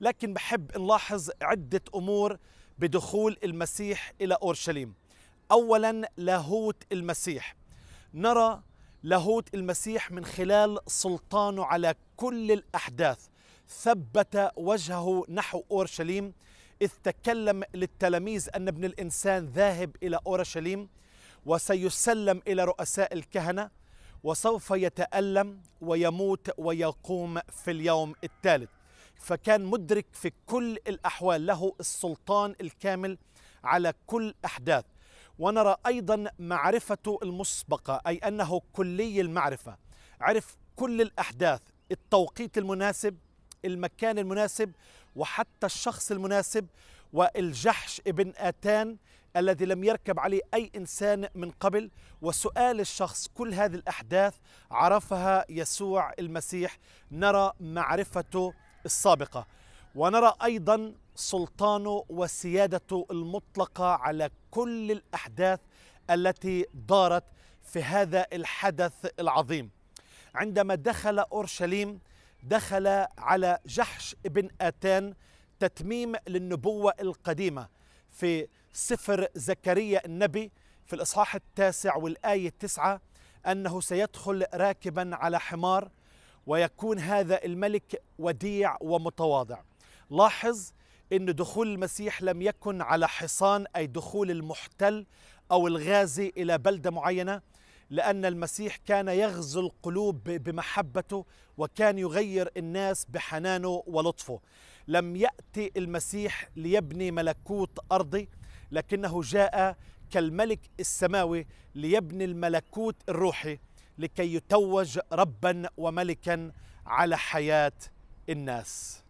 لكن بحب نلاحظ عدة أمور بدخول المسيح إلى أورشليم أولا لاهوت المسيح نرى لاهوت المسيح من خلال سلطانه على كل الأحداث ثبت وجهه نحو أورشليم إذ تكلم للتلاميذ أن ابن الإنسان ذاهب إلى أورشليم وسيسلم إلى رؤساء الكهنة وسوف يتألم ويموت ويقوم في اليوم الثالث فكان مدرك في كل الأحوال له السلطان الكامل على كل أحداث ونرى أيضا معرفته المسبقة أي أنه كلي المعرفة عرف كل الأحداث التوقيت المناسب المكان المناسب وحتى الشخص المناسب والجحش ابن آتان الذي لم يركب عليه أي إنسان من قبل وسؤال الشخص كل هذه الأحداث عرفها يسوع المسيح نرى معرفته السابقة ونرى أيضا سلطانه وسيادته المطلقة على كل الأحداث التي دارت في هذا الحدث العظيم عندما دخل أورشليم دخل على جحش بن آتان تتميم للنبوة القديمة في سفر زكريا النبي في الإصحاح التاسع والآية التسعة أنه سيدخل راكبا على حمار ويكون هذا الملك وديع ومتواضع لاحظ ان دخول المسيح لم يكن على حصان اي دخول المحتل او الغازي الى بلده معينه لان المسيح كان يغزو القلوب بمحبته وكان يغير الناس بحنانه ولطفه لم ياتي المسيح ليبني ملكوت ارضي لكنه جاء كالملك السماوي ليبني الملكوت الروحي لكي يتوج ربا وملكا على حياه الناس